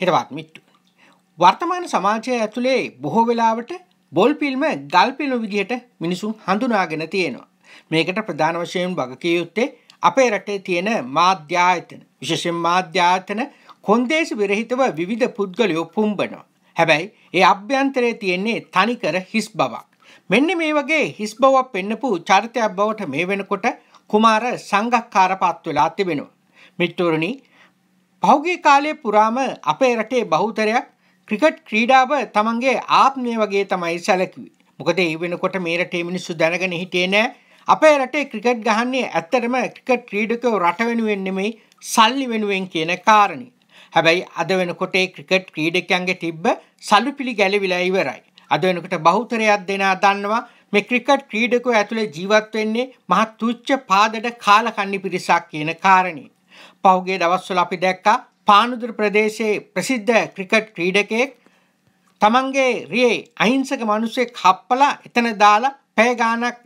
හිටවත් මිට්ටු. වර්තමාන සමාජය ඇතුළේ බොහෝ වෙලාවට බොල් පිල්ම ගල් පිල්ම විදිහට මිනිසුන් හඳුනාගෙන තියෙනවා. මේකට ප්‍රධාන වශයෙන් වගකයුත්තේ අපේ රටේ තියෙන මාධ්‍යායතන විශෂෙන් මාධ්‍යාතන කොන්දේසි විරහිතව විධ පුද්ගලයෝ පුම්බනවා. හැබැයි ඒ අභ්‍යන්තරය තියෙන්නේ තනිකර හිස් බවක්. මෙන්න මේ වගේ හිස් බවක් පෙන්නපු චරිතයක් බවට මේ වෙනකොට කුමාර සංගක්කාර පත් වෙලා තිබෙනවා. මිට්ටුරණි පහුගේ කාලය පුරාම අපේ රටේ බහුතරයක් ක්‍රිකට් ක්‍රීඩාව තමන්ගේ ආත්මය වගේ තමයි සැලකිවේ. මොකද ඒ වෙනකොට මේ රටේ මිනිස්සු දැනගෙන හිටියේ නෑ. අපේ රටේ ක්‍රිකට් ගහන්නේ ඇත්තටම ක්‍රිකට් ක්‍රීඩකව රට වෙනුවෙන් නෙමෙයි සල්ලි වෙනුවෙන් කියන කාරණේ. හැබැයි අද වෙනකොටේ ක්‍රිකට් ක්‍රීඩකයන්ගේ තිබ්බ සල්ලි පිළි ගැලවිලා ඉවරයි. අද වෙනකොට බහුතරයක් දෙනා දන්නවා මේ ක්‍රිකට් ක්‍රීඩකෝ ඇතුළේ ජීවත් වෙන්නේ මහත් තුච්ච පාදඩ කාලකන්ණි පිරිසක් කියන කාරණේ. පහුගේ දවස්වල අපි දැක්කා පානුදුර ප්‍රදේශයේ ප්‍රසිද්ධ ක්‍රිකට් ක්‍රීඩකයෙක් තමන්ගේ රියේ අහිංසක මනුස්සේ කප්පලා එතන දාලා පැයගානක්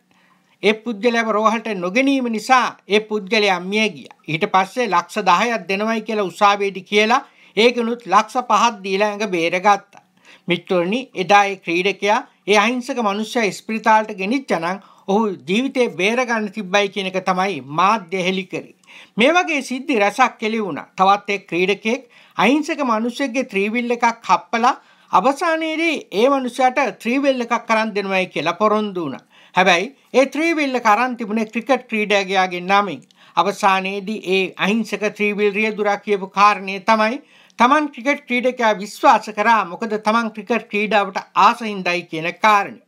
ඒ පුද්ගලයව රෝහලට නොගැනීම නිසා ඒ පුද්ගලයා මිය ගියා. ඊට පස්සේ ලක්ෂ 10ක් දෙනවයි කියලා උසාවියේදී කියලා ඒකනුත් ලක්ෂ 5ක් දීලා ඇඟ බේරගත්තා. මිත්‍රෝනි එදා ඒ ක්‍රීඩකයා ඒ අහිංසක මිනිස්සයා ඉස්පිරිතාලට ගෙනිච්චා නම් ඔහු ජීවිතේ බේරගන්න තිබ්බයි කියන එක තමයි මාධ්‍ය හෙලි කරේ. මේ වගේ සිද්ධි රැසක් කෙලි වුණා. තවත් එක් ක්‍රීඩකයෙක් අහිංසක මිනිසෙක්ගේ ත්‍රිවිල් එකක් හප්පලා අවසානයේදී ඒ මිනිසයාට ත්‍රිවිල් එකක් කරන් දෙනවයි කියලා පොරොන්දු වුණා. හැබැයි ඒ ත්‍රිවිල් එක අරන් තිබුණේ ක්‍රිකට් ක්‍රීඩකයාගේ නමින්. අවසානයේදී ඒ අහිංසක ත්‍රිවිල් රියදුරා කියපු කාරණේ තමයි තමන් ක්‍රිකට් ක්‍රීඩකයා විශ්වාස කරා මොකද තමන් ක්‍රිකට් ක්‍රීඩාවට ආසහින්දයි කියන කාරණේ.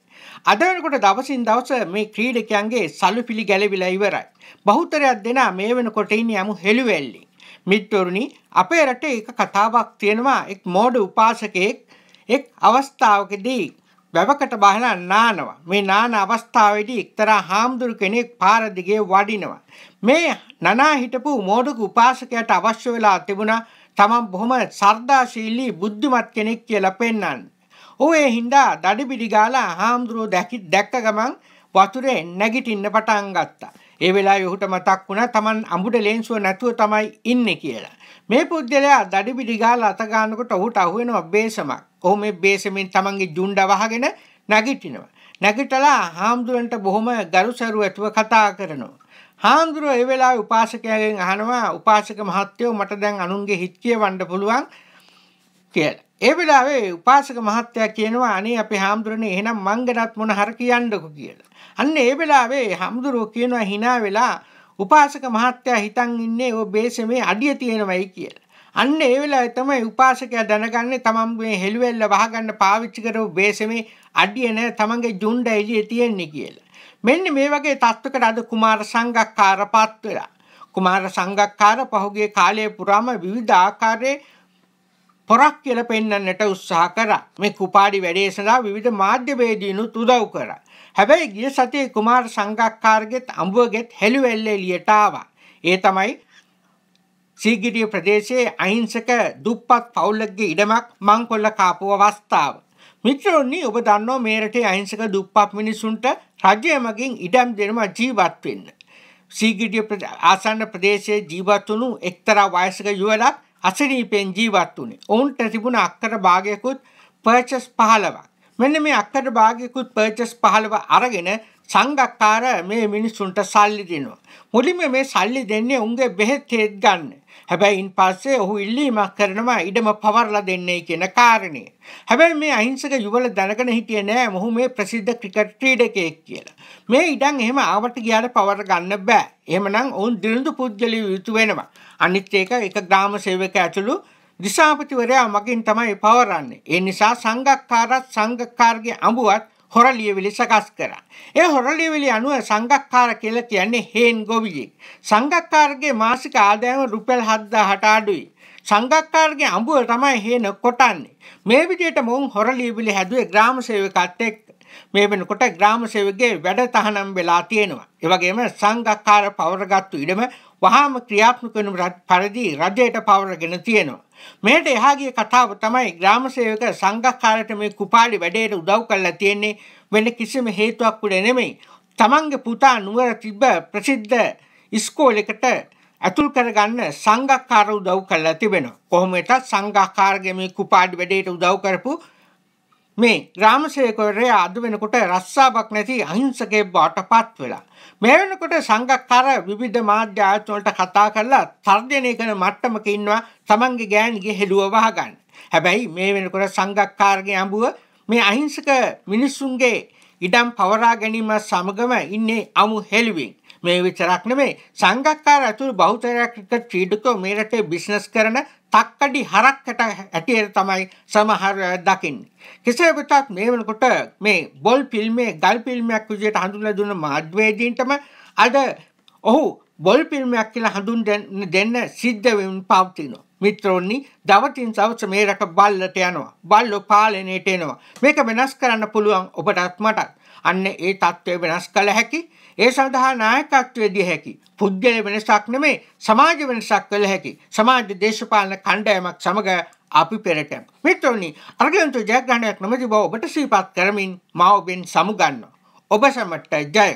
අද වෙනකොට දවසින් දවස මේ ක්‍රීඩකයන්ගේ සල්ලුපිලි ගැලවිලා ඉවරයි. බහුතරයක් දෙනා මේ වෙනකොට ඉන්නේ 아무 හෙළුවෙල්ලි. මිත්වරුනි අපේ රටේ එක කතාවක් තියෙනවා එක් මෝඩ උපාසකෙක් එක් අවස්ථාවකදී වැවකට බහලා නානවා. මේ නාන අවස්ථාවේදී එක්තරා හාමුදුරු කෙනෙක් පාර දිගේ වඩිනවා. මේ නනා හිටපු මෝඩක උපාසකයාට අවශ්‍ය වෙලා තිබුණා තමන් බොහොම සර්දාශීලී බුද්ධිමත් කෙනෙක් කියලා පෙන්වන්න. ඔහු ඒ හින්දා දඩිපිඩි ගාලා හාමුදුරුවෝ දැකි දැක්ක ගමන් වතුරේ නැගිටින්න පටන් ගත්තා. ඒ වෙලාවේ ඔහුට මතක් වුණා Taman අඹුඩ ලේන්සුව නැතුව තමයි ඉන්නේ කියලා. මේ පුද්ගලයා දඩිපිඩි ගාලා අත ගන්නකොට ඔහුට අහුවෙනවා බේසමක්. ඔහු මේ බේසමෙන් Tamanගේ ජුණ්ඩ වහගෙන නැගිටිනවා. නැගිටලා හාමුදුරන්ට බොහොම ගරුසරු ඇතුව කතා කරනවා. හාමුදුරුවෝ ඒ වෙලාවේ උපාසකයාගෙන් අහනවා උපාසක මහත්තයෝ මට දැන් අනුන්ගේ හිත් කියවන්න පුළුවන් කියලා. ඒ වෙලාවේ උපාසක මහත්තයා කියනවා අනේ අපේ හාමුදුරනේ එහෙනම් මං ගැනත් මොන හර කියන්නකො කියලා. අන්න ඒ වෙලාවේ හාමුදුරුවෝ කියනවා hina වෙලා උපාසක මහත්තයා හිතන් ඉන්නේ ඔය බේසමේ අඩිය තියෙනවයි කියලා. අන්න ඒ වෙලාවේ තමයි උපාසකයා දැනගන්නේ තමන් මේ හෙළුවෙල්ල වහගන්න පාවිච්චි කරපු බේසමේ අඩිය නෑ තමන්ගේ ජුණ්ඩ එළියේ තියෙන්නේ කියලා. මෙන්න මේ වගේ තත්වකට අද කුමාර සංගක්කාරපත් වෙලා. කුමාර සංගක්කාර පහුගිය කාලයේ පුරාම විවිධ ආකාරයේ පොරක් කියල පෙන්න්නට උත්සාහ කරා. මේ කුපාඩි වැඩේ සඳහා විවිධ මාධ්‍යවේදීනුත් උදව් කරා. හැබැයි ගිය සතියේ කුමාර සංගක්කාරගෙත් අඹුවගෙත් හෙළුවෙල්ල එළියට ආවා. ඒ තමයි සීගිරිය ප්‍රදේශයේ අහිංසක දුප්පත් පවුලකගේ ඉඩමක් මංකොල්ල කාපු අවස්ථාව. මිත්‍රෝනි ඔබ දන්නෝ මේ රටේ අහිංසක දුප්පත් මිනිසුන්ට රජය මගින් ඉඩම් දෙනවා ජීවත් වෙන්න. සීගිරිය ආසන්න ප්‍රදේශයේ ජීවත් වුණු එක්තරා වයසක යුවලක් අසනීපෙන් ජීවත් වනේ ඔවුන්ට තිබුණ අක්කට භාගයකුත් පර්චස් පහලවක් මෙන්න මේ අක්කට භාගයකුත් පර්චස් පහලව අරගෙන සංගක්කාර මේ මිනිස්සුන්ට සල්ලි දෙනවා. මුලින්ම මේ සල්ලි දෙන්නේ උන්ගේ බෙහෙත් හේත් ගන්න. හැබැයි ඉන් පස්සේ ඔහු ඉල්ලීමක් කරනවා ඉඩම පවර්ලා දෙන්නේ කියන කාරණය. හැබැයි මේ අහිංසක යුවල දැනගෙන හිටිය නෑ මොහු මේ ප්‍රසිද්ධ ක්‍රිකට් ක්‍රීඩකයෙක් කියලා. මේ ඉඩම් එහෙම ආවට ගියාට පවර ගන්න බෑ. එහෙමනම් ඔවුන් දිනුදු පුද්ගලිය යුතු වෙනවා. අනිත් ඒක එක ග්‍රාම සේවක ඇතුළු දිසාපතිවරයා මගින් තමයි පවරන්නේ. ඒ නිසා සංගක්කාරත් සංගක්කාරගේ අඹුවත් හොර ලියවිලි සකස් කරා. ඒ හොර ලියවිලි අනුව සංගක්කාර කියලා කියන්නේ හේන් ගොවියෙක්. සංගක්කාරගේ මාසික ආදායම රුපියල් 7000ට අඩුයි. සංගක්කාරගේ අඹුව තමයි හේන කොටන්නේ. මේ විදිහට මොවුන් හොර ලියවිලි හැදුවේ ග්‍රාම සේවකත් එක්ක. මේ වෙනකොට ග්‍රාම සේවකගේ වැඩ තහනම් වෙලා තියෙනවා. ඒ වගේම සංගක්කාර පවරගත්තු ඉඩම වහාම ක්‍රියාත්මක වෙන පරිදි රජයට පවරගෙන තියෙනවා. මෙයට එහා ගිය කතාව තමයි ග්‍රාමසේවක සංඝකාරයට මේ කුපාඩි වැඩේට උදව් කරලා තියෙන්නේ වෙන කිසිම හේතුවක් උඩ නෙමෙයි. තමන්ගේ පුතා නුවර තිබ්බ ප්‍රසිද්ධ ඉස්කෝලෙකට ඇතුල් කරගන්න සංඝකාර උදව් කරලා තිබෙනවා. කොහොම වෙතත් සංඝකාරගේ මේ කුපාඩි වැඩේට උදව් කරපු මේ ග්‍රාමසයකොරයා අද වෙනකොට රස්සාාවක් නැති අහිංසකේ බාට පත් වෙලා. මේ වෙනකොට සංගක්කර විධ මාධ්‍ය ආයත්වලට කතා කරලා තර්ජනය කන මට්ටමක ඉන්නවා තමන්ගේ ගෑන්ගේ හෙළුව වහගන්න. හැබැයි මේ වෙනකොට සංගක්කාරගේ අඹුව මේ අහිංසක මිනිස්සුන්ගේ ඉඩම් පවරා ගැනීම සමගම ඉන්නේ අමු හෙළුවින්. මේ විතරක් නෙමෙයි සංගක්කාර ඇතුළු බෞද්ධ ක්‍රිකට් ක්‍රීඩකෝ මේ රටේ බිස්නස් කරන තක්කඩි හරක්කට ඇටියට තමයි සමහර දකින්නේ. කෙසේ වෙතත් මේ වෙනකොට මේ බොල් ෆිල්මේ ගල් ෆිල්මයක් විදිහට හඳුන්වලා දුන්න මාධ්‍යවේදීන්ටම අද ඔහු බොල්පිල්මයක් කියලා හඳුන් දෙන්න සිද්ධවෙන් පවතිනවා. මිත්‍රෝන්නි දවතින් සවස මේ රට බල්ලට යනවා. බල්ලො පාලනයට එනවා. මේක වෙනස් කරන්න පුළුවන් ඔබටත් මටත්. අන්න ඒ තත්ත්වය වෙනස් කළ හැකි ඒ සඳහා නායකත්වය දිය හැකි පුද්ගල වෙනසක් නෙමේ සමාජ වෙනසක් කළ හැකි සමාජ දේශපාලන කණ්ඩායමක් සමග අපි පෙරටැම් මිත්‍රෝනි අර්ගන්තු ජයග්‍රහණයක් නොමැති බව ඔබට සීපත් කරමින් මා ඔබෙන් සමුගන්නවා ඔබ සමට්ට ජය